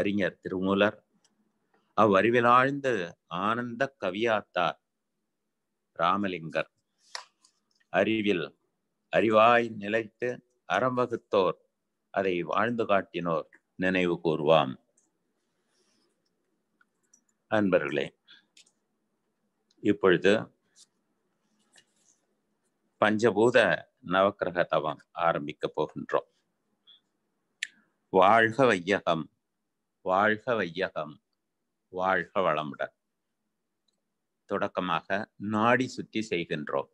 அறிஞர் திருமூலர் அவ்வறிவிலாழ்ந்த ஆனந்த கவியாத்தார் ராமலிங்கர் அறிவில் அறிவாய் நிலைத்து அறம் வகுத்தோர் அதை வாழ்ந்து காட்டினோர் நினைவு கூறுவாம் அன்பர்களே இப்பொழுது பஞ்சபூத நவக்கிரக தவம் ஆரம்பிக்க போகின்றோம் வாழ்க வையகம் வாழ்க வையகம் வாழ்க வளமுடன் தொடக்கமாக நாடி சுற்றி செய்கின்றோம்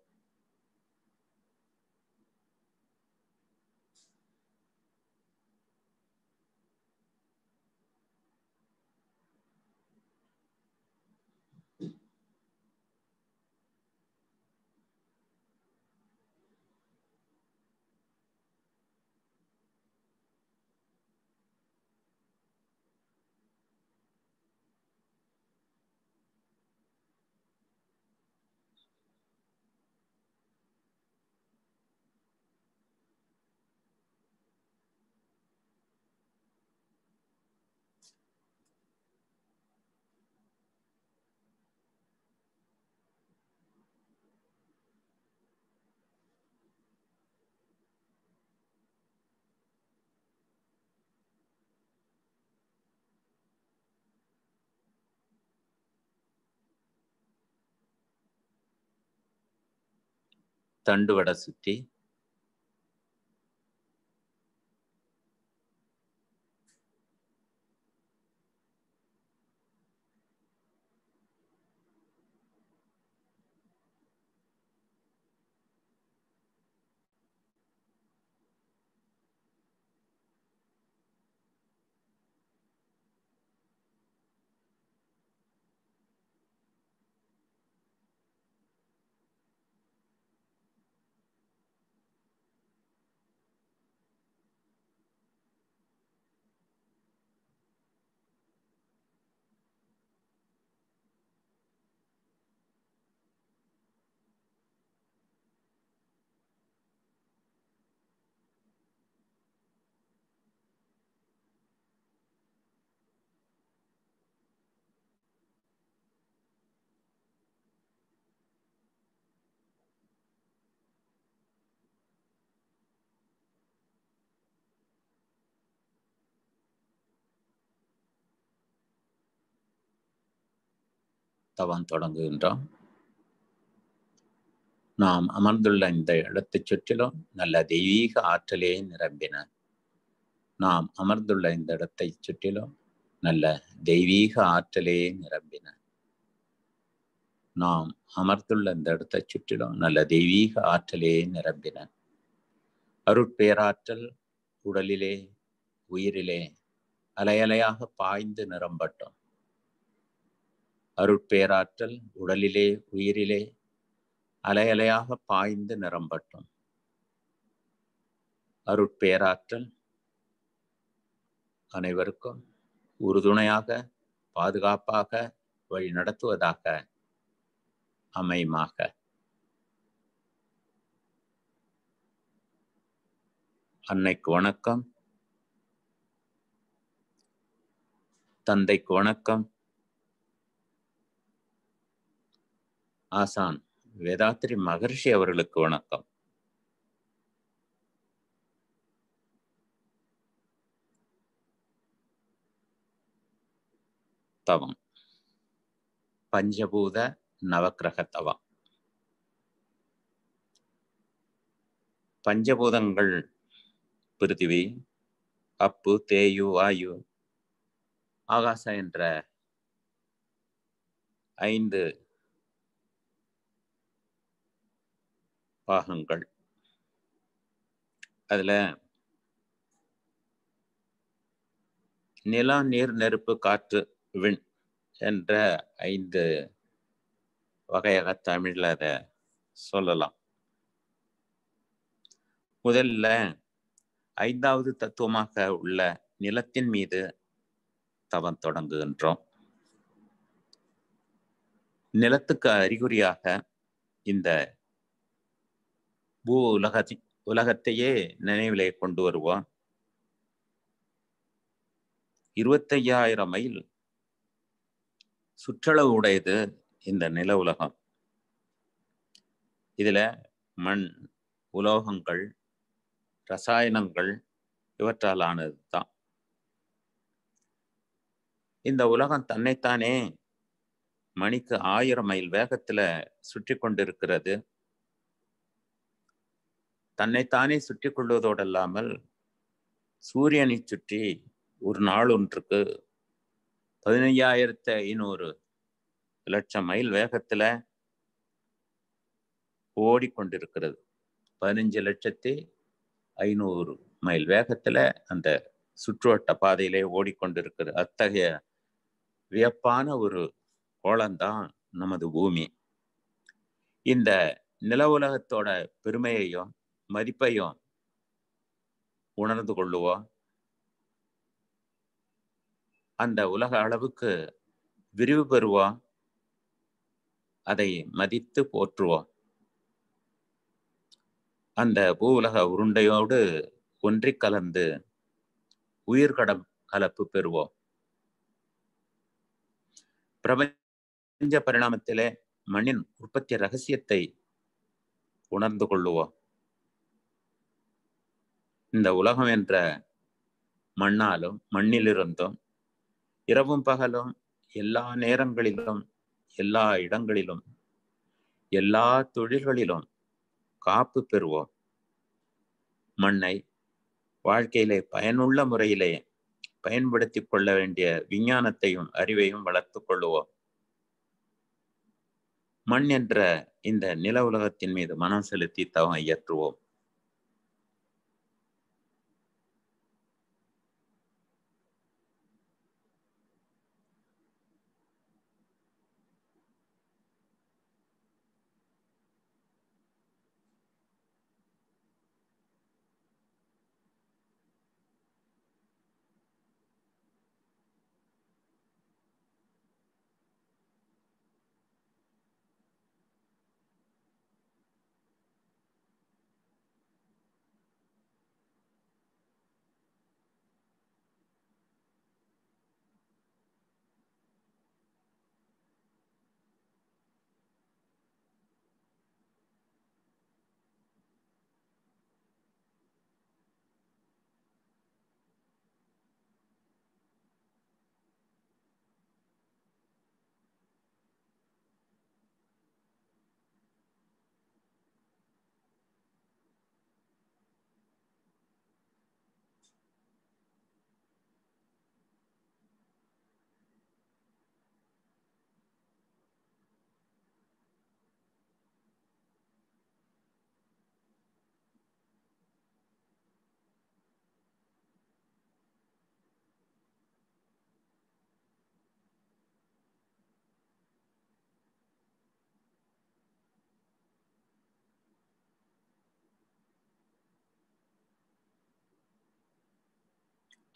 தண்டு வடை சுற்றி தவம் தொடங்குகின்றோம் நாம் அமர்ந்துள்ள இந்த இடத்தைச் சுற்றிலும் நல்ல தெய்வீக ஆற்றலே நிரம்பின நாம் அமர்ந்துள்ள இந்த இடத்தைச் சுற்றிலும் நல்ல தெய்வீக ஆற்றலே நிரம்பின நாம் அமர்ந்துள்ள இந்த இடத்தைச் சுற்றிலும் நல்ல தெய்வீக ஆற்றலே நிரம்பின அருட்பேராற்றல் உடலிலே உயிரிலே அலையலையாக பாய்ந்து நிரம்பட்டும் அருட்பேராற்றல் உடலிலே உயிரிலே அலையலையாக பாய்ந்து நிரம்பட்டும் அருட்பேராற்றல் அனைவருக்கும் உறுதுணையாக பாதுகாப்பாக வழி நடத்துவதாக அமையுமாக அன்னைக்கு வணக்கம் தந்தைக்கு வணக்கம் ஆசான் வேதாத்ரி மகர்ஷி அவர்களுக்கு வணக்கம் தவம் பஞ்சபூத நவக்கிரக தவம் பஞ்சபூதங்கள் பிருத்திவி அப்பு தேயு வாயு ஆகாசம் என்ற ஐந்து பாகங்கள் அதில் நிலா நீர் நெருப்பு காற்று விண் என்ற ஐந்து வகையாக தமிழில் அதை சொல்லலாம் முதல்ல ஐந்தாவது தத்துவமாக உள்ள நிலத்தின் மீது தவம் தொடங்குகின்றோம் நிலத்துக்கு அறிகுறியாக இந்த பூ உலக உலகத்தையே நினைவிலே கொண்டு வருவான் இருபத்தையாயிரம் மைல் சுற்றளவு உடையது இந்த நில உலகம் இதில் மண் உலோகங்கள் ரசாயனங்கள் இவற்றால் ஆனது தான் இந்த உலகம் தன்னைத்தானே மணிக்கு ஆயிரம் மைல் வேகத்தில் சுற்றி கொண்டிருக்கிறது தன்னைத்தானே சுற்றி கொள்வதோடல்லாமல் சூரியனை சுற்றி ஒரு நாள் ஒன்றுக்கு பதினைஞ்சாயிரத்து ஐநூறு லட்சம் மைல் வேகத்தில் ஓடிக்கொண்டிருக்கிறது பதினஞ்சு லட்சத்தி ஐநூறு மைல் வேகத்தில் அந்த சுற்றுவட்ட பாதையிலே ஓடிக்கொண்டிருக்கிறது அத்தகைய வியப்பான ஒரு கோலந்தான் நமது பூமி இந்த நில உலகத்தோட பெருமையையும் மதிப்பையும் உணர்ந்து கொள்ளுவோம் அந்த உலக அளவுக்கு விரிவு பெறுவோம் அதை மதித்து போற்றுவோம் அந்த பூ உலக உருண்டையோடு ஒன்றி கலந்து உயிர் கடம் கலப்பு பெறுவோம் பிரபஞ்ச பரிணாமத்திலே மண்ணின் உற்பத்தி ரகசியத்தை உணர்ந்து கொள்ளுவோம் இந்த உலகம் என்ற மண்ணாலும் மண்ணிலிருந்தும் இரவும் பகலும் எல்லா நேரங்களிலும் எல்லா இடங்களிலும் எல்லா தொழில்களிலும் காப்பு பெறுவோம் மண்ணை வாழ்க்கையிலே பயனுள்ள முறையிலே பயன்படுத்திக் கொள்ள வேண்டிய விஞ்ஞானத்தையும் அறிவையும் வளர்த்து கொள்ளுவோம் மண் என்ற இந்த நில உலகத்தின் மீது மனம் செலுத்தி தவம் இயற்றுவோம்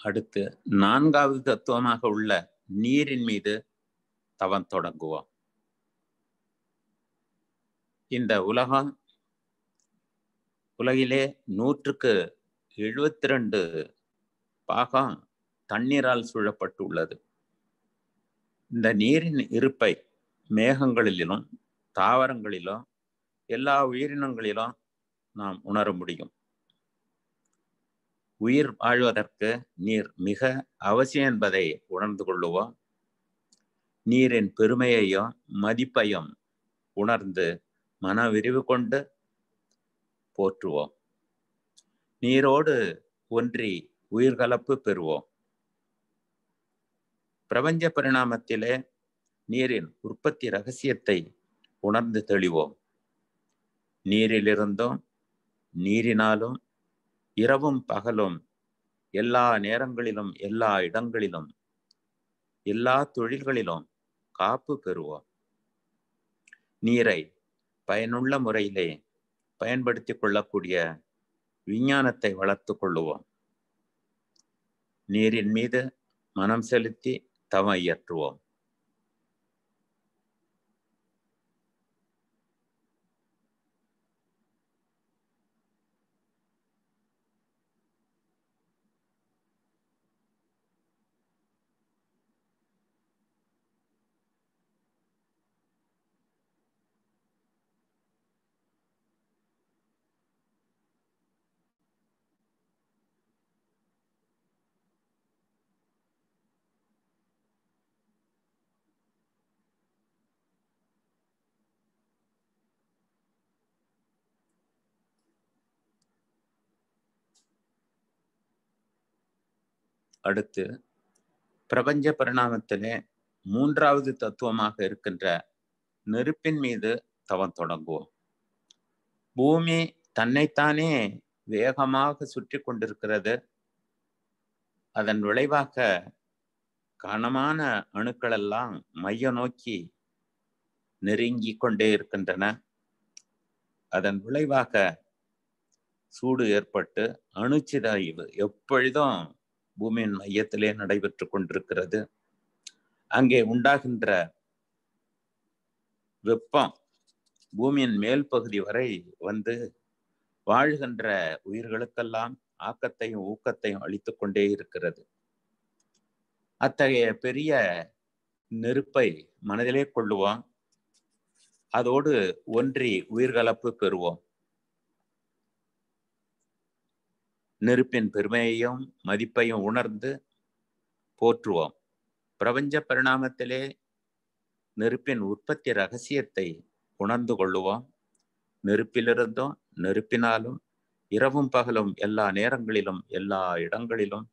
அடுத்து நான்காவது தத்துவமாக உள்ள நீரின் மீது தவம் தொடங்குவோம் இந்த உலகம் உலகிலே நூற்றுக்கு எழுபத்தி ரெண்டு பாகம் தண்ணீரால் சூழப்பட்டுள்ளது இந்த நீரின் இருப்பை மேகங்களிலும் தாவரங்களிலும் எல்லா உயிரினங்களிலும் நாம் உணர முடியும் உயிர் வாழ்வதற்கு நீர் மிக அவசியம் என்பதை உணர்ந்து கொள்ளுவோம் நீரின் பெருமையையும் மதிப்பையும் உணர்ந்து மன விரிவு கொண்டு போற்றுவோம் நீரோடு ஒன்றி உயிர்கலப்பு பெறுவோம் பிரபஞ்ச பரிணாமத்திலே நீரின் உற்பத்தி ரகசியத்தை உணர்ந்து தெளிவோம் நீரிலிருந்தும் நீரினாலும் இரவும் பகலும் எல்லா நேரங்களிலும் எல்லா இடங்களிலும் எல்லா தொழில்களிலும் காப்பு பெறுவோம் நீரை பயனுள்ள முறையிலே பயன்படுத்தி கொள்ளக்கூடிய விஞ்ஞானத்தை வளர்த்து கொள்ளுவோம் நீரின் மீது மனம் செலுத்தி தவ இயற்றுவோம் அடுத்து பிரபஞ்ச பரிணாமத்திலே மூன்றாவது தத்துவமாக இருக்கின்ற நெருப்பின் மீது தவம் தொடங்குவோம் பூமி தன்னைத்தானே வேகமாக சுற்றி கொண்டிருக்கிறது அதன் விளைவாக கனமான அணுக்கள் எல்லாம் மைய நோக்கி நெருங்கி கொண்டே இருக்கின்றன அதன் விளைவாக சூடு ஏற்பட்டு அணுச்சிதாய்வு எப்பொழுதும் பூமியின் மையத்திலே நடைபெற்று கொண்டிருக்கிறது அங்கே உண்டாகின்ற வெப்பம் பூமியின் மேல் பகுதி வரை வந்து வாழ்கின்ற உயிர்களுக்கெல்லாம் ஆக்கத்தையும் ஊக்கத்தையும் அளித்து கொண்டே இருக்கிறது அத்தகைய பெரிய நெருப்பை மனதிலே கொள்ளுவோம் அதோடு ஒன்றி உயிர்களப்பு பெறுவோம் நெருப்பின் பெருமையையும் மதிப்பையும் உணர்ந்து போற்றுவோம் பிரபஞ்ச பரிணாமத்திலே நெருப்பின் உற்பத்தி ரகசியத்தை உணர்ந்து கொள்ளுவோம் நெருப்பிலிருந்தும் நெருப்பினாலும் இரவும் பகலும் எல்லா நேரங்களிலும் எல்லா இடங்களிலும்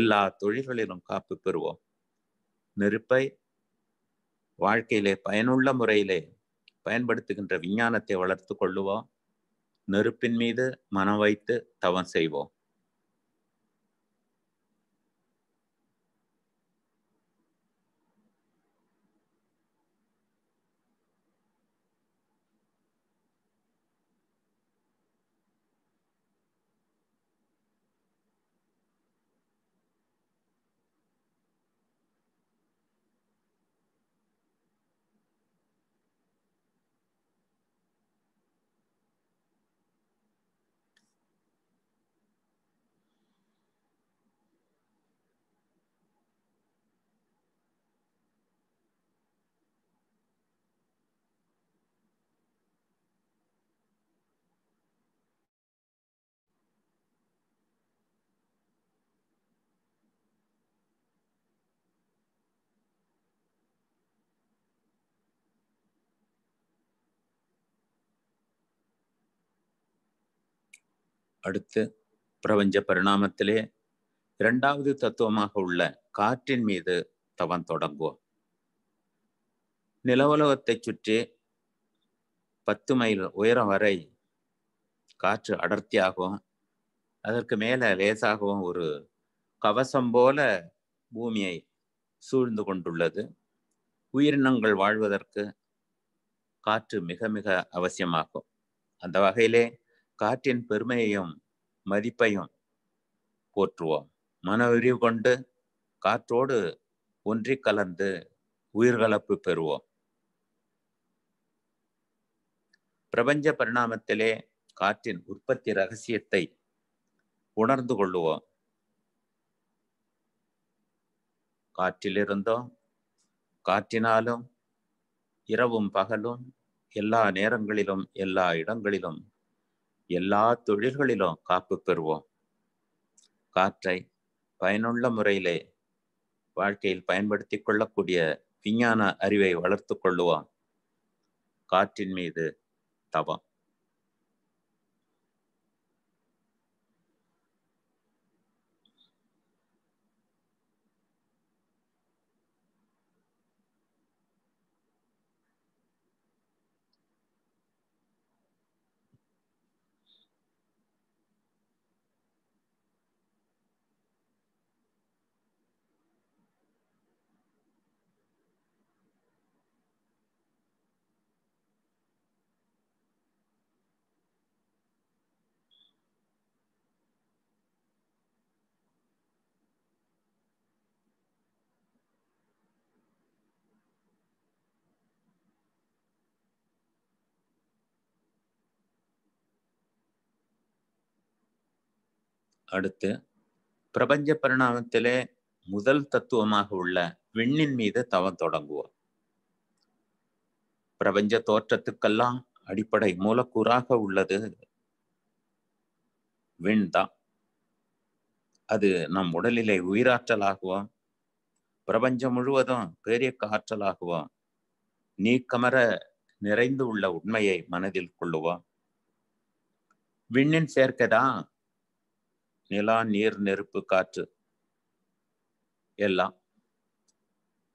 எல்லா தொழில்களிலும் காப்பு பெறுவோம் நெருப்பை வாழ்க்கையிலே பயனுள்ள முறையிலே பயன்படுத்துகின்ற விஞ்ஞானத்தை வளர்த்து கொள்ளுவோம் நெருப்பின் மீது மனம் வைத்து தவம் செய்வோம் அடுத்து பிரபஞ்ச பரிணாமத்திலே இரண்டாவது தத்துவமாக உள்ள காற்றின் மீது தவம் தொடங்குவோம் நிலவுலகத்தை சுற்றி பத்து மைல் உயரம் வரை காற்று அடர்த்தியாகவும் அதற்கு மேலே லேசாகவும் ஒரு கவசம் போல பூமியை சூழ்ந்து கொண்டுள்ளது உயிரினங்கள் வாழ்வதற்கு காற்று மிக மிக அவசியமாகும் அந்த வகையிலே காற்றின் பெருமையையும் மதிப்பையும் போற்றுவோம் மன விரிவு கொண்டு காற்றோடு ஒன்றி கலந்து உயிர்களப்பு பெறுவோம் பிரபஞ்ச பரிணாமத்திலே காற்றின் உற்பத்தி ரகசியத்தை உணர்ந்து கொள்ளுவோம் காற்றிலிருந்தோ காற்றினாலும் இரவும் பகலும் எல்லா நேரங்களிலும் எல்லா இடங்களிலும் எல்லா தொழில்களிலும் காப்பு பெறுவோம் காற்றை பயனுள்ள முறையிலே வாழ்க்கையில் பயன்படுத்தி கொள்ளக்கூடிய விஞ்ஞான அறிவை வளர்த்து கொள்ளுவோம் காற்றின் மீது தவம் அடுத்து பிரபஞ்ச பரிணாமத்திலே முதல் தத்துவமாக உள்ள விண்ணின் மீது தவம் தொடங்குவோம் பிரபஞ்ச தோற்றத்துக்கெல்லாம் அடிப்படை மூலக்கூறாக உள்ளது விண் தான் அது நம் உடலிலே உயிராற்றலாகுவோம் பிரபஞ்சம் முழுவதும் பெரிய ஆற்றலாகவும் நீக்கமர நிறைந்து உள்ள உண்மையை மனதில் கொள்ளுவோம் விண்ணின் சேர்க்கைதான் நிலா நீர் நெருப்பு காற்று எல்லாம்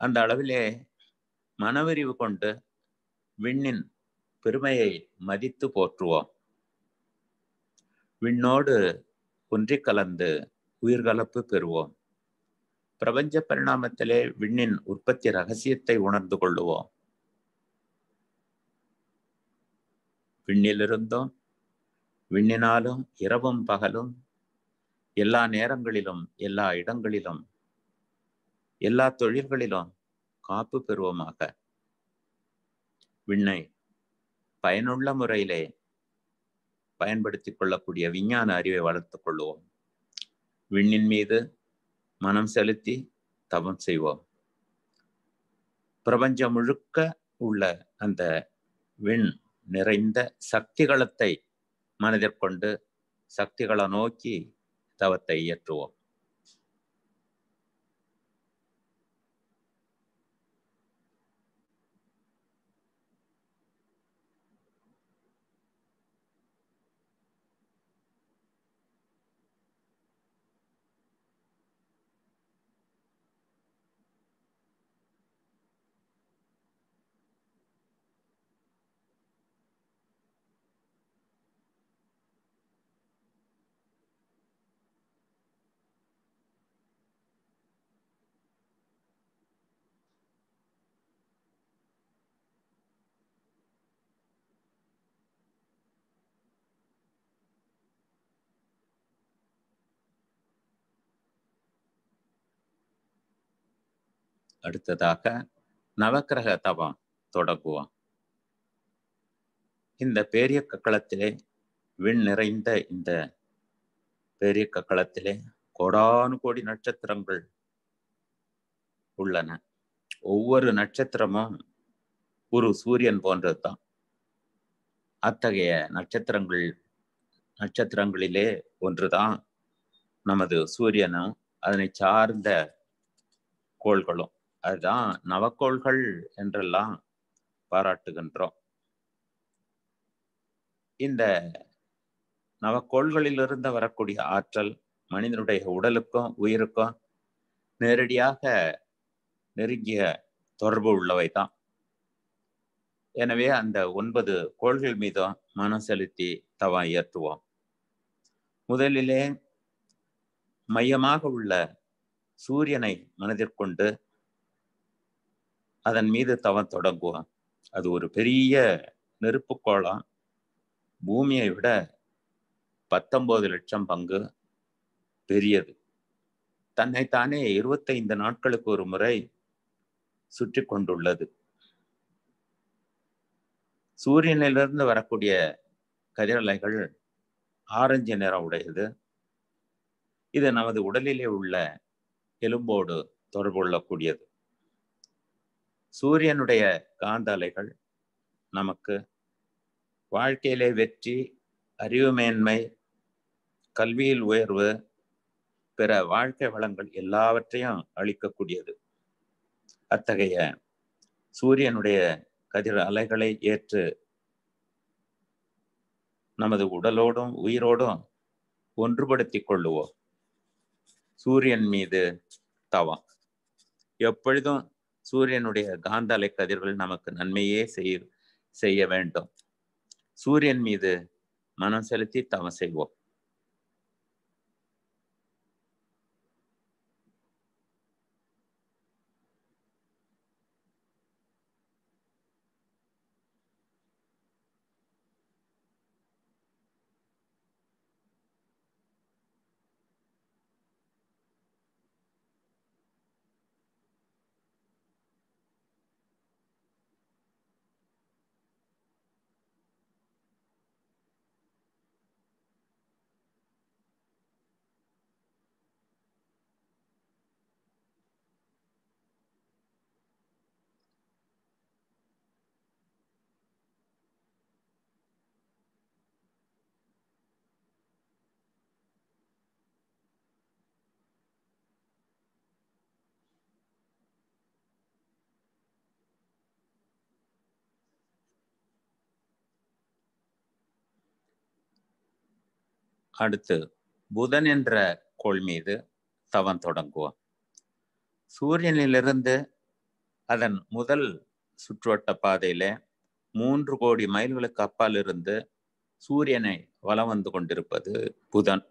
அந்த அளவிலே மனவறிவு கொண்டு விண்ணின் பெருமையை மதித்து போற்றுவோம் விண்ணோடு ஒன்றி கலந்து உயிர்கலப்பு பெறுவோம் பிரபஞ்ச பரிணாமத்திலே விண்ணின் உற்பத்தி ரகசியத்தை உணர்ந்து கொள்ளுவோம் விண்ணிலிருந்தும் விண்ணினாலும் இரவும் பகலும் எல்லா நேரங்களிலும் எல்லா இடங்களிலும் எல்லா தொழில்களிலும் காப்பு பெறுவோமாக விண்ணை பயனுள்ள முறையிலே பயன்படுத்தி கொள்ளக்கூடிய விஞ்ஞான அறிவை வளர்த்துக் கொள்வோம் விண்ணின் மீது மனம் செலுத்தி தவம் செய்வோம் பிரபஞ்சம் முழுக்க உள்ள அந்த விண் நிறைந்த சக்திகளத்தை மனதிற்கொண்டு சக்திகளை நோக்கி ตวตียตัว அடுத்ததாக நவக்கிரக தவம் தொடங்குவோம் இந்த பேரியக்க விண் நிறைந்த இந்த பேரியக்கக்களத்திலே களத்திலே கோடானு கோடி நட்சத்திரங்கள் உள்ளன ஒவ்வொரு நட்சத்திரமும் ஒரு சூரியன் போன்றது தான் அத்தகைய நட்சத்திரங்கள் நட்சத்திரங்களிலே ஒன்றுதான் நமது சூரியனும் அதனை சார்ந்த கோள்களும் அதுதான் நவக்கோள்கள் என்றெல்லாம் பாராட்டுகின்றோம் இந்த நவக்கோள்களிலிருந்து வரக்கூடிய ஆற்றல் மனிதனுடைய உடலுக்கும் உயிருக்கும் நேரடியாக நெருங்கிய தொடர்பு உள்ளவை தான் எனவே அந்த ஒன்பது கோள்கள் மீதும் மனம் செலுத்தி தவா இயற்றுவோம் முதலிலே மையமாக உள்ள சூரியனை மனதிற்கொண்டு அதன் மீது தவம் தொடங்குவான் அது ஒரு பெரிய நெருப்புக்கோளம் பூமியை விட பத்தொன்பது லட்சம் பங்கு பெரியது தன்னைத்தானே இருபத்தைந்து நாட்களுக்கு ஒரு முறை சுற்றி கொண்டுள்ளது சூரியனிலிருந்து வரக்கூடிய கதிரலைகள் ஆரஞ்சு நிறம் உடையது இது நமது உடலிலே உள்ள எலும்போடு தொடர்பு கொள்ளக்கூடியது சூரியனுடைய காந்த அலைகள் நமக்கு வாழ்க்கையிலே வெற்றி அறிவு மேன்மை கல்வியில் உயர்வு பிற வாழ்க்கை வளங்கள் எல்லாவற்றையும் அளிக்கக்கூடியது அத்தகைய சூரியனுடைய கதிர் அலைகளை ஏற்று நமது உடலோடும் உயிரோடும் ஒன்றுபடுத்தி கொள்ளுவோம் சூரியன் மீது தவம் எப்பொழுதும் சூரியனுடைய காந்த அலை கதிர்கள் நமக்கு நன்மையே செய்ய செய்ய வேண்டும் சூரியன் மீது மனம் செலுத்தி தவம் செய்வோம் அடுத்து புதன் என்ற கோள் மீது தவம் தொடங்குவோம் சூரியனிலிருந்து அதன் முதல் சுற்றுவட்ட பாதையில மூன்று கோடி மைல்களுக்கு அப்பால் இருந்து சூரியனை வலம் வந்து கொண்டிருப்பது புதன்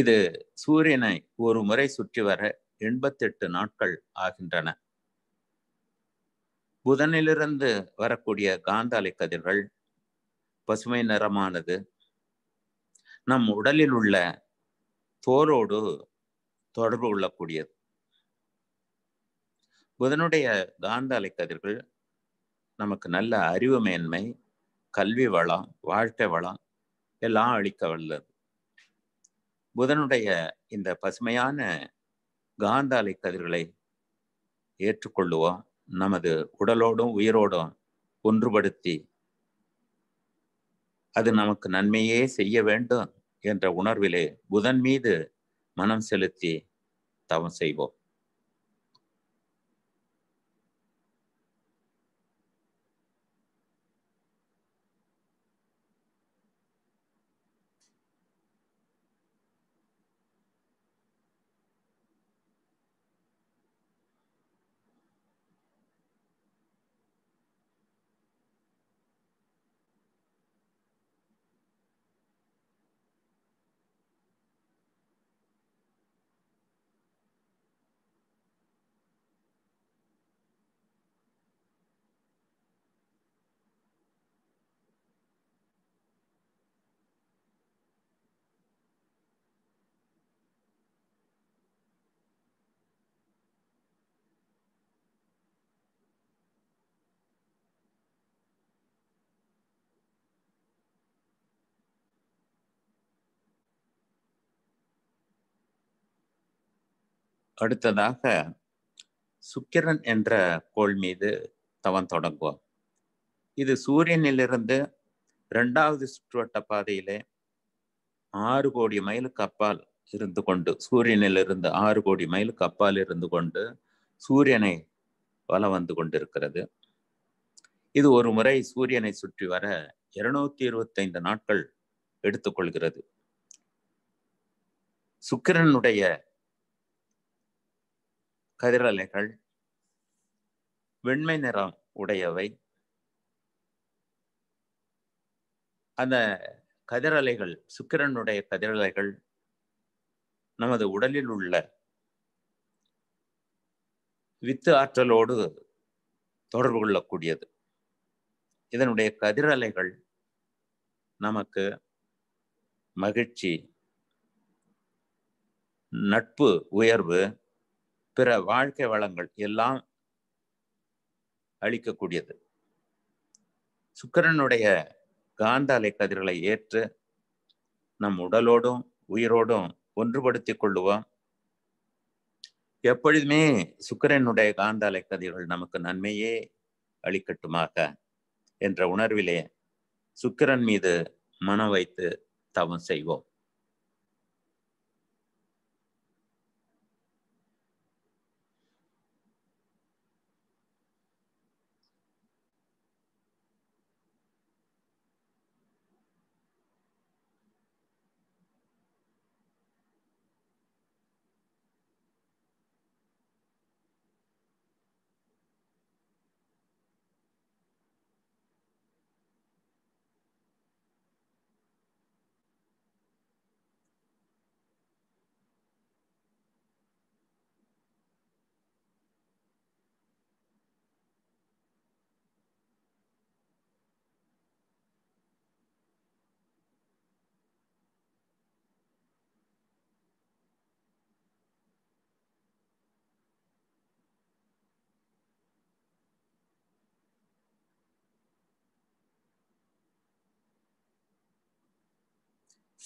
இது சூரியனை ஒரு முறை சுற்றி வர எண்பத்தெட்டு நாட்கள் ஆகின்றன புதனிலிருந்து வரக்கூடிய காந்தாலை கதிர்கள் பசுமை நிறமானது நம் உடலில் உள்ள தோரோடு தொடர்பு கொள்ளக்கூடியது புதனுடைய காந்த அலைக்கதிர்கள் நமக்கு நல்ல அறிவு மேன்மை கல்வி வளம் வாழ்க்கை வளம் எல்லாம் அளிக்க வல்லது புதனுடைய இந்த பசுமையான காந்த அலைக்கதிர்களை ஏற்றுக்கொள்ளுவோம் நமது உடலோடும் உயிரோடும் ஒன்றுபடுத்தி அது நமக்கு நன்மையே செய்ய வேண்டும் என்ற உணர்விலே புதன் மீது மனம் செலுத்தி தவம் செய்வோம் அடுத்ததாக சுக்கிரன் என்ற கோள் மீது தவம் தொடங்குவோம் இது சூரியனிலிருந்து ரெண்டாவது சுற்றுவட்ட பாதையிலே ஆறு கோடி மைலுக்கு அப்பால் இருந்து கொண்டு சூரியனிலிருந்து ஆறு கோடி மைலுக்கு அப்பால் இருந்து கொண்டு சூரியனை வலம் வந்து கொண்டிருக்கிறது இது ஒரு முறை சூரியனை சுற்றி வர இருநூத்தி இருபத்தைந்து நாட்கள் எடுத்துக்கொள்கிறது சுக்கிரனுடைய கதிரலைகள் வெண்மை நிறம் உடையவை அந்த கதிரலைகள் சுக்கிரனுடைய கதிரலைகள் நமது உடலில் உள்ள வித்து ஆற்றலோடு தொடர்பு கொள்ளக்கூடியது இதனுடைய கதிரலைகள் நமக்கு மகிழ்ச்சி நட்பு உயர்வு பிற வாழ்க்கை வளங்கள் எல்லாம் அளிக்கக்கூடியது சுக்கரனுடைய காந்த அலை கதிர்களை ஏற்று நம் உடலோடும் உயிரோடும் ஒன்றுபடுத்தி கொள்ளுவோம் எப்பொழுதுமே சுக்கரனுடைய காந்த அலை கதிர்கள் நமக்கு நன்மையே அளிக்கட்டுமாக என்ற உணர்விலே சுக்கரன் மீது மனம் வைத்து தவம் செய்வோம்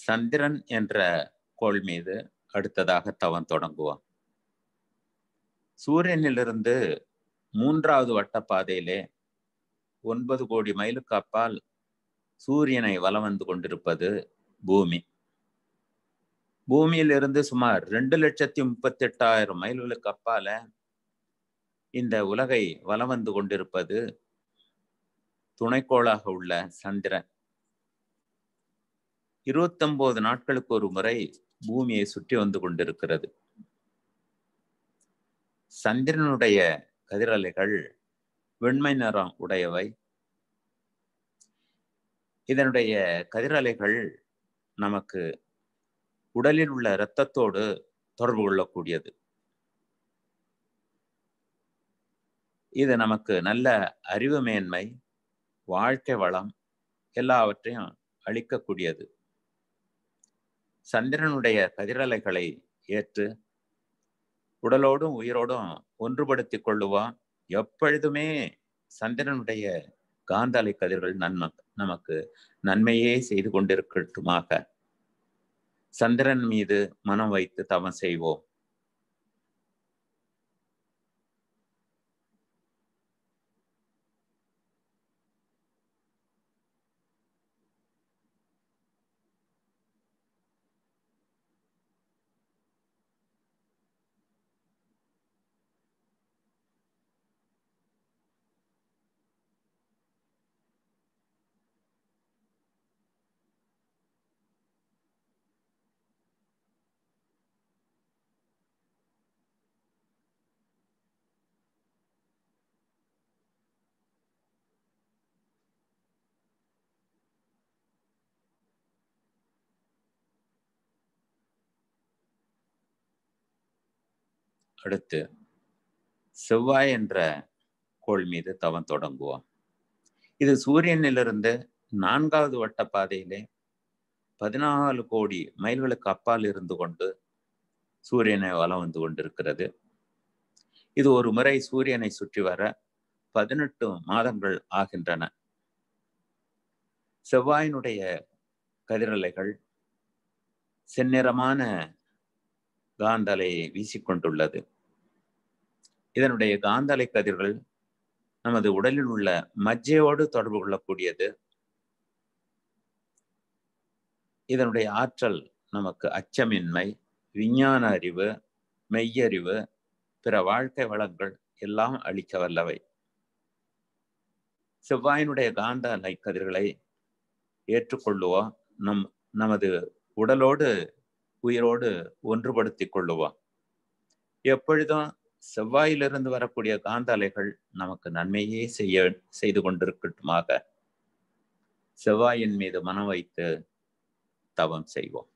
சந்திரன் என்ற கோள் மீது அடுத்ததாக தவம் தொடங்குவோம் சூரியனிலிருந்து மூன்றாவது வட்டப்பாதையிலே ஒன்பது கோடி மைலுக்கு அப்பால் சூரியனை வலம் வந்து கொண்டிருப்பது பூமி பூமியிலிருந்து சுமார் ரெண்டு லட்சத்தி முப்பத்தி எட்டாயிரம் மைல்களுக்கு அப்பால இந்த உலகை வலம் வந்து கொண்டிருப்பது துணைக்கோளாக உள்ள சந்திரன் இருபத்தொன்பது நாட்களுக்கு ஒரு முறை பூமியை சுற்றி வந்து கொண்டிருக்கிறது சந்திரனுடைய கதிரலைகள் வெண்மை நிறம் உடையவை இதனுடைய கதிரலைகள் நமக்கு உடலில் உள்ள இரத்தத்தோடு தொடர்பு கொள்ளக்கூடியது இது நமக்கு நல்ல அறிவு மேன்மை வாழ்க்கை வளம் எல்லாவற்றையும் அளிக்கக்கூடியது சந்திரனுடைய கதிரலைகளை ஏற்று உடலோடும் உயிரோடும் ஒன்றுபடுத்திக் கொள்ளுவான் எப்பொழுதுமே சந்திரனுடைய காந்தலை கதிர்கள் நன்ம நமக்கு நன்மையே செய்து கொண்டிருக்கட்டுமாக சந்திரன் மீது மனம் வைத்து தவம் செய்வோம் அடுத்து செவ்வாய் என்ற கோள் மீது தவம் தொடங்குவோம் இது சூரியனிலிருந்து நான்காவது வட்ட பாதையிலே பதினாலு கோடி மைல்களுக்கு அப்பால் இருந்து கொண்டு சூரியனை வலம் வந்து கொண்டிருக்கிறது இது ஒரு முறை சூரியனை சுற்றி வர பதினெட்டு மாதங்கள் ஆகின்றன செவ்வாயினுடைய கதிரலைகள் செந்நிறமான காந்தலை வீசிக்கொண்டுள்ளது இதனுடைய காந்தலை கதிர்கள் நமது உடலில் உள்ள மஜ்ஜையோடு தொடர்பு கொள்ளக்கூடியது இதனுடைய ஆற்றல் நமக்கு அச்சமின்மை விஞ்ஞான அறிவு மெய்யறிவு பிற வாழ்க்கை வளங்கள் எல்லாம் அளிக்க வல்லவை செவ்வாயினுடைய காந்த அலை கதிர்களை ஏற்றுக்கொள்ளுவோம் நம் நமது உடலோடு உயிரோடு ஒன்றுபடுத்தி கொள்ளுவோம் எப்பொழுதும் செவ்வாயிலிருந்து வரக்கூடிய காந்த அலைகள் நமக்கு நன்மையே செய்ய செய்து கொண்டிருக்கட்டுமாக செவ்வாயின் மீது மனம் வைத்து தவம் செய்வோம்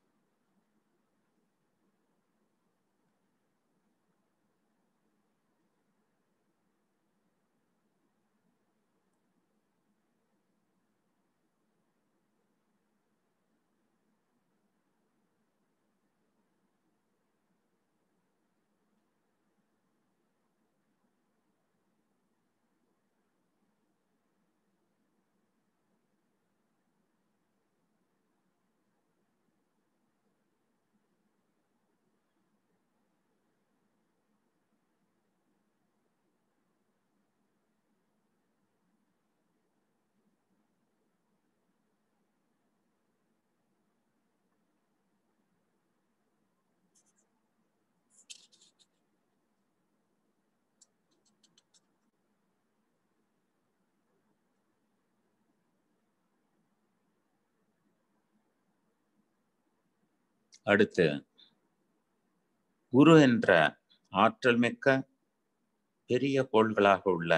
அடுத்து குரு என்ற ஆற்றல் மிக்க பெரிய கோள்களாக உள்ள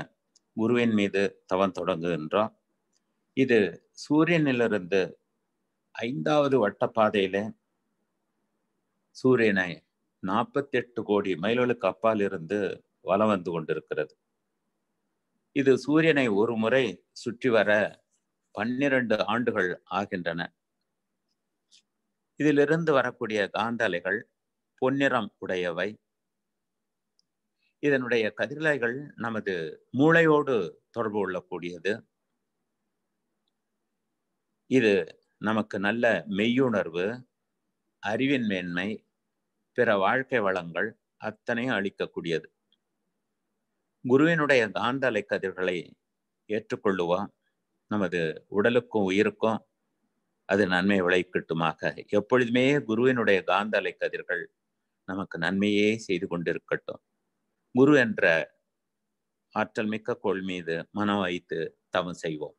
குருவின் மீது தவம் தொடங்குகின்றோம் இது சூரியனிலிருந்து ஐந்தாவது வட்டப்பாதையில சூரியனை நாற்பத்தி எட்டு கோடி மைல்களுக்கு அப்பால் இருந்து வலம் வந்து கொண்டிருக்கிறது இது சூரியனை ஒரு முறை சுற்றி வர பன்னிரண்டு ஆண்டுகள் ஆகின்றன இதிலிருந்து வரக்கூடிய காந்தலைகள் பொன்னிறம் உடையவை இதனுடைய கதிரலைகள் நமது மூளையோடு தொடர்பு கொள்ளக்கூடியது இது நமக்கு நல்ல மெய்யுணர்வு அறிவின் மேன்மை பிற வாழ்க்கை வளங்கள் அத்தனையும் அளிக்கக்கூடியது குருவினுடைய காந்தலை கதிர்களை ஏற்றுக்கொள்ளுவோம் நமது உடலுக்கும் உயிருக்கும் அது நன்மை விளைக்கட்டுமாக எப்பொழுதுமே குருவினுடைய காந்த அலை கதிர்கள் நமக்கு நன்மையே செய்து கொண்டிருக்கட்டும் குரு என்ற ஆற்றல் மிக்க கோள் மீது மனம் வைத்து தவம் செய்வோம்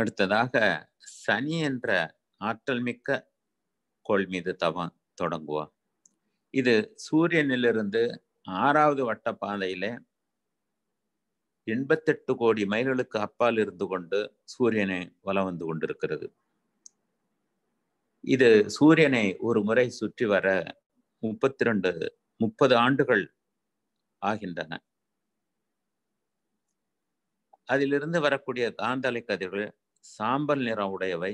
அடுத்ததாக சனி என்ற ஆற்றல் மிக்க கோள் மீது தவம் தொடங்குவா இது சூரியனிலிருந்து ஆறாவது வட்ட பாதையில எண்பத்தெட்டு கோடி மைல்களுக்கு அப்பால் இருந்து கொண்டு சூரியனை வலம் வந்து கொண்டிருக்கிறது இது சூரியனை ஒரு முறை சுற்றி வர முப்பத்தி ரெண்டு முப்பது ஆண்டுகள் ஆகின்றன அதிலிருந்து வரக்கூடிய காந்தலை கதிர்கள் சாம்பல் நிறம் உடையவை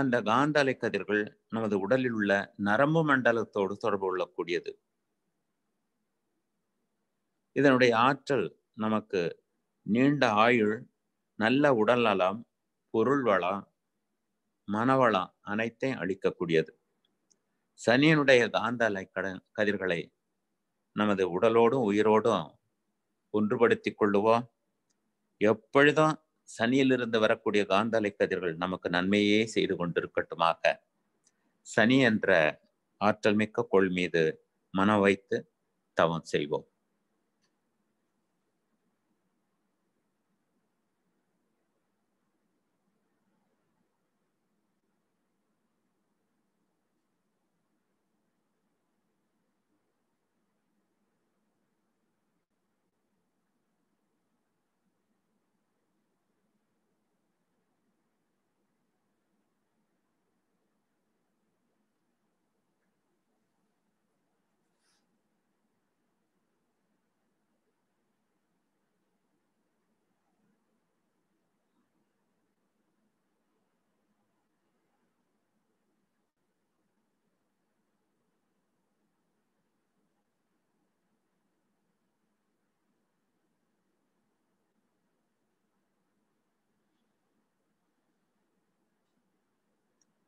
அந்த காந்த கதிர்கள் நமது உடலில் உள்ள நரம்பு மண்டலத்தோடு தொடர்பு கொள்ளக்கூடியது இதனுடைய ஆற்றல் நமக்கு நீண்ட ஆயுள் நல்ல உடல் நலம் பொருள் வளம் மனவளம் அனைத்தையும் அளிக்கக்கூடியது சனியனுடைய காந்த அலை கதிர்களை நமது உடலோடும் உயிரோடும் ஒன்றுபடுத்திக் கொள்ளுவோம் எப்பொழுதும் சனியிலிருந்து வரக்கூடிய காந்தலை கதிர்கள் நமக்கு நன்மையே செய்து கொண்டிருக்கட்டுமாக சனி என்ற ஆற்றல் மிக்க கொள் மீது மனம் வைத்து தவம் செய்வோம்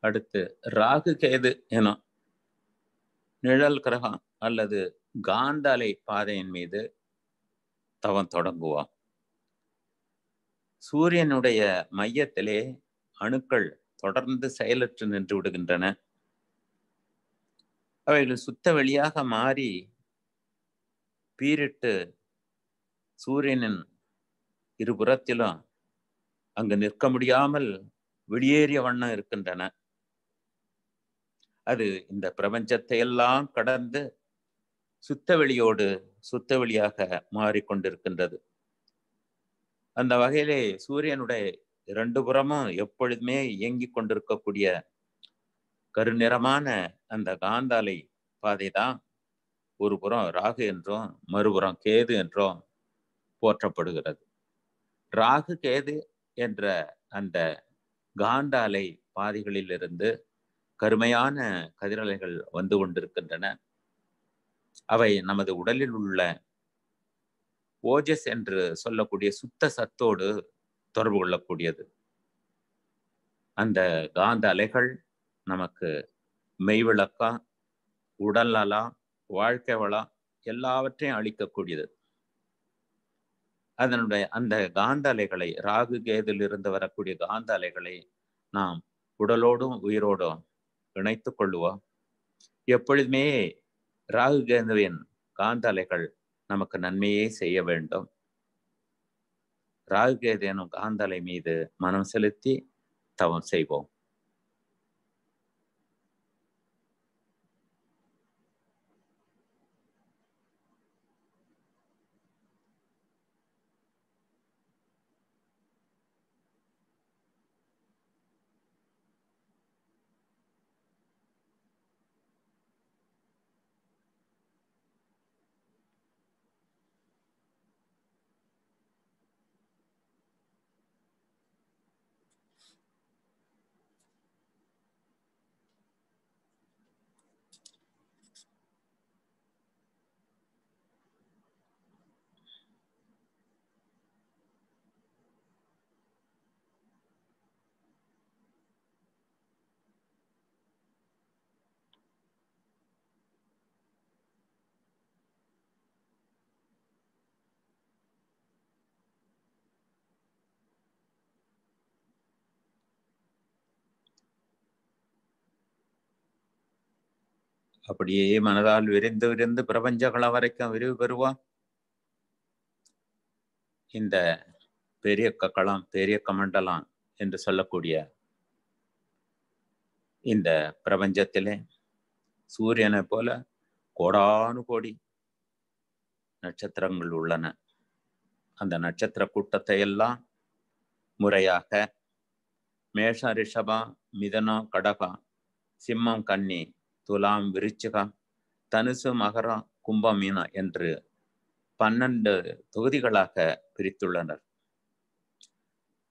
அடுத்து ராகு கேது எனும் நிழல் கிரகம் அல்லது காந்தலை பாதையின் மீது தவம் தொடங்குவோம் சூரியனுடைய மையத்திலே அணுக்கள் தொடர்ந்து செயலற்று நின்று விடுகின்றன அவைகள் சுத்த வெளியாக மாறி பீரிட்டு சூரியனின் இருபுறத்திலும் அங்கு நிற்க முடியாமல் வெளியேறிய வண்ணம் இருக்கின்றன அது இந்த பிரபஞ்சத்தை எல்லாம் கடந்து சுத்தவெளியோடு சுத்தவெளியாக மாறிக்கொண்டிருக்கின்றது அந்த வகையிலே சூரியனுடைய இரண்டு புறமும் எப்பொழுதுமே இயங்கிக் கொண்டிருக்கக்கூடிய கருநிறமான அந்த காந்தாலை பாதை தான் ஒரு புறம் ராகு என்றும் மறுபுறம் கேது என்றும் போற்றப்படுகிறது ராகு கேது என்ற அந்த காந்தாலை பாதைகளிலிருந்து கருமையான கதிரலைகள் வந்து கொண்டிருக்கின்றன அவை நமது உடலில் உள்ள ஓஜஸ் என்று சொல்லக்கூடிய சுத்த சத்தோடு தொடர்பு கொள்ளக்கூடியது அந்த காந்த அலைகள் நமக்கு மெய்விளக்கா உடல் நலா வாழ்க்கை வளா எல்லாவற்றையும் அளிக்கக்கூடியது அதனுடைய அந்த காந்த அலைகளை ராகு கேதிலிருந்து வரக்கூடிய காந்த அலைகளை நாம் உடலோடும் உயிரோடும் இணைத்து கொள்ளுவோம் எப்பொழுதுமே ராகு கேந்துவின் காந்தலைகள் நமக்கு நன்மையே செய்ய வேண்டும் ராகு கேது எனும் காந்தலை மீது மனம் செலுத்தி தவம் செய்வோம் அப்படியே மனதால் விரைந்து விரைந்து பிரபஞ்ச கள வரைக்கும் விரிவு பெறுவான் இந்த பெரிய களம் பெரிய கமண்டலம் என்று சொல்லக்கூடிய இந்த பிரபஞ்சத்திலே சூரியனை போல கோடானு கோடி நட்சத்திரங்கள் உள்ளன அந்த நட்சத்திர கூட்டத்தை எல்லாம் முறையாக மேஷ ரிஷபா மிதனம் கடகம் சிம்மம் கன்னி துலாம் விருச்சிகா தனுசு மகரா கும்பா மீனா என்று பன்னெண்டு தொகுதிகளாக பிரித்துள்ளனர்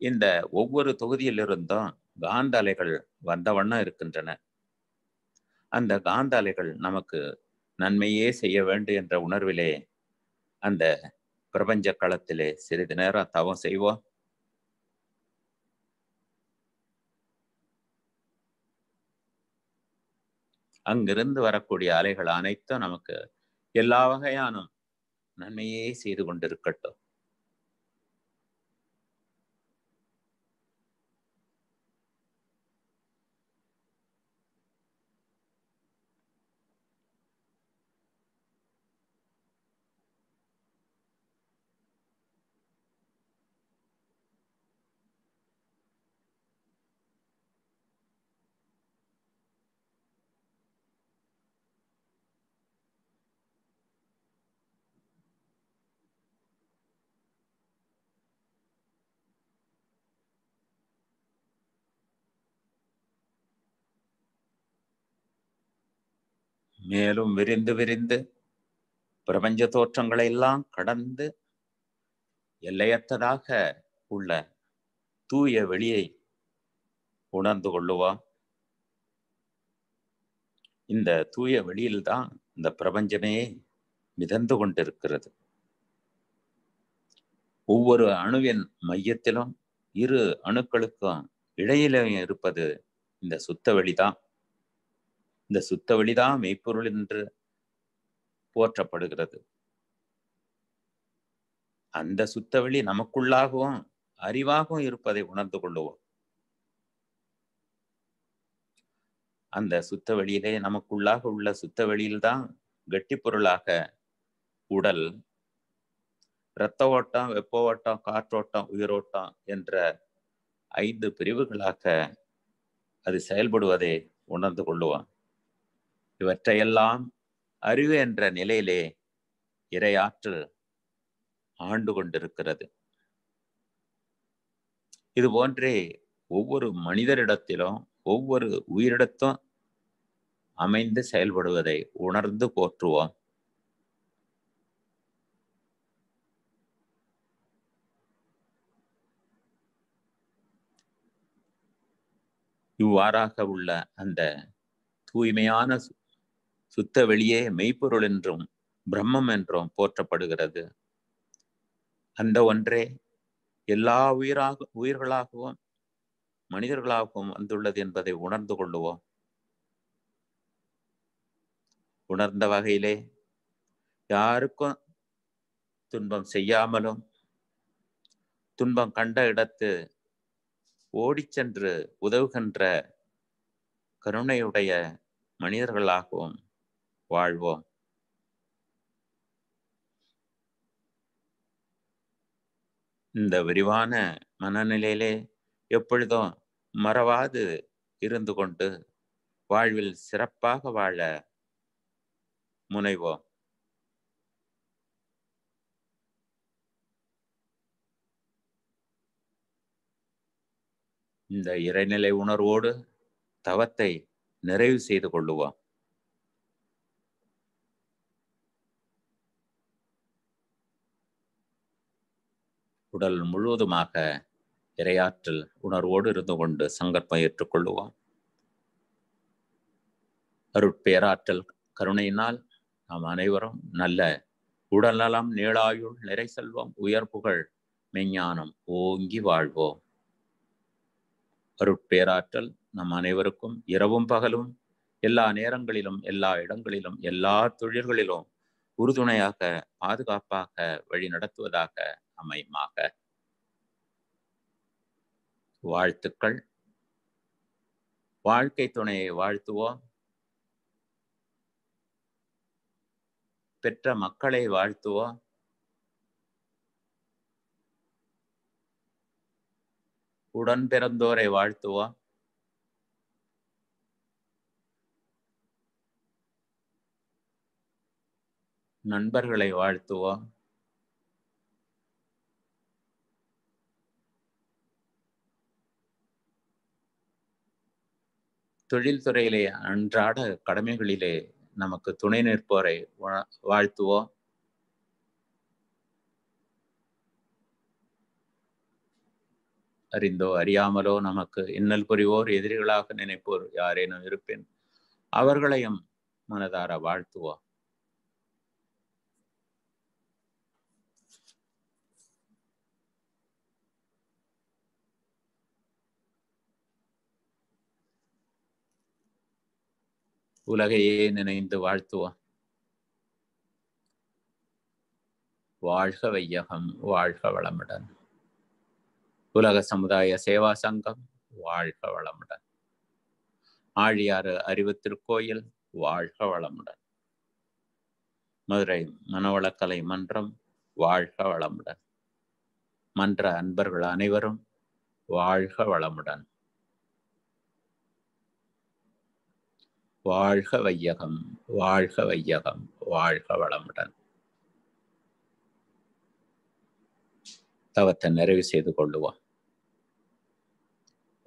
இந்த ஒவ்வொரு தொகுதியிலிருந்தும் காந்த அலைகள் வந்த வண்ணம் இருக்கின்றன அந்த காந்த அலைகள் நமக்கு நன்மையே செய்ய வேண்டும் என்ற உணர்விலே அந்த பிரபஞ்ச களத்திலே சிறிது நேரம் தவம் செய்வோம் அங்கிருந்து வரக்கூடிய அலைகள் அனைத்தும் நமக்கு எல்லா வகையான நன்மையே செய்து கொண்டிருக்கட்டும் மேலும் விரிந்து விரிந்து பிரபஞ்ச தோற்றங்களை எல்லாம் கடந்து எல்லையற்றதாக உள்ள தூய வெளியை உணர்ந்து கொள்ளுவா இந்த தூய வெளியில்தான் இந்த பிரபஞ்சமே மிதந்து கொண்டிருக்கிறது ஒவ்வொரு அணுவின் மையத்திலும் இரு அணுக்களுக்கும் இடையிலும் இருப்பது இந்த சுத்த வெளிதான் இந்த சுத்த வெளிதான் மெய்ப்பொருள் என்று போற்றப்படுகிறது அந்த சுத்த வெளி நமக்குள்ளாகவும் அறிவாகவும் இருப்பதை உணர்ந்து கொள்ளுவோம் அந்த சுத்த வெளியிலே நமக்குள்ளாக உள்ள சுத்த வெளியில்தான் கெட்டி பொருளாக உடல் இரத்த ஓட்டம் வெப்ப ஓட்டம் காற்றோட்டம் உயிரோட்டம் என்ற ஐந்து பிரிவுகளாக அது செயல்படுவதை உணர்ந்து கொள்ளுவான் இவற்றையெல்லாம் அறிவு என்ற நிலையிலே இரையாற்றல் ஆண்டு கொண்டிருக்கிறது இது போன்றே ஒவ்வொரு மனிதரிடத்திலும் ஒவ்வொரு உயிரிடத்தும் அமைந்து செயல்படுவதை உணர்ந்து போற்றுவோம் இவ்வாறாக உள்ள அந்த தூய்மையான சுத்த வெளியே மெய்ப்பொருள் என்றும் பிரம்மம் என்றும் போற்றப்படுகிறது அந்த ஒன்றே எல்லா உயிராக உயிர்களாகவும் மனிதர்களாகவும் வந்துள்ளது என்பதை உணர்ந்து கொள்ளுவோம் உணர்ந்த வகையிலே யாருக்கும் துன்பம் செய்யாமலும் துன்பம் கண்ட இடத்து ஓடிச்சென்று உதவுகின்ற கருணையுடைய மனிதர்களாகவும் வாழ்வோம் இந்த விரிவான மனநிலையிலே எப்பொழுதும் மறவாது இருந்து கொண்டு வாழ்வில் சிறப்பாக வாழ முனைவோம் இந்த இறைநிலை உணர்வோடு தவத்தை நிறைவு செய்து கொள்ளுவோம் உடல் முழுவதுமாக இரையாற்றல் உணர்வோடு இருந்து கொண்டு சங்கற்பம் ஏற்றுக்கொள்ளுவோம் அருட்பேராற்றல் கருணையினால் நாம் அனைவரும் நல்ல உடல் நலம் நீளாயுள் நிறை செல்வம் உயர் புகழ் மெஞ்ஞானம் ஓங்கி வாழ்வோம் அருட்பேராற்றல் நம் அனைவருக்கும் இரவும் பகலும் எல்லா நேரங்களிலும் எல்லா இடங்களிலும் எல்லா தொழில்களிலும் உறுதுணையாக பாதுகாப்பாக வழி நடத்துவதாக அமையுமாக வாழ்த்துக்கள் வாழ்க்கை துணையை வாழ்த்துவோம் பெற்ற மக்களை வாழ்த்துவோம் உடன் பிறந்தோரை வாழ்த்துவோம் நண்பர்களை வாழ்த்துவோம் தொழில்துறையிலே அன்றாட கடமைகளிலே நமக்கு துணை நிற்போரை வாழ்த்துவோம் அறிந்தோ அறியாமலோ நமக்கு இன்னல் புரிவோர் எதிரிகளாக நினைப்போர் யாரேனும் இருப்பேன் அவர்களையும் மனதார வாழ்த்துவோம் உலகையே நினைந்து வாழ்த்துவோம் வாழ்க வையகம் வாழ்க வளமுடன் உலக சமுதாய சேவா சங்கம் வாழ்க வளமுடன் ஆழியாறு அறிவு திருக்கோயில் வாழ்க வளமுடன் மதுரை மனவளக்கலை மன்றம் வாழ்க வளமுடன் மன்ற அன்பர்கள் அனைவரும் வாழ்க வளமுடன் வாழ்க வையகம் வாழ்க வையகம் வாழ்க வளமுடன் தவத்தை நிறைவு செய்து கொள்ளுவோம்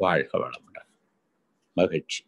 வாழ்க வளமுடன் மகிழ்ச்சி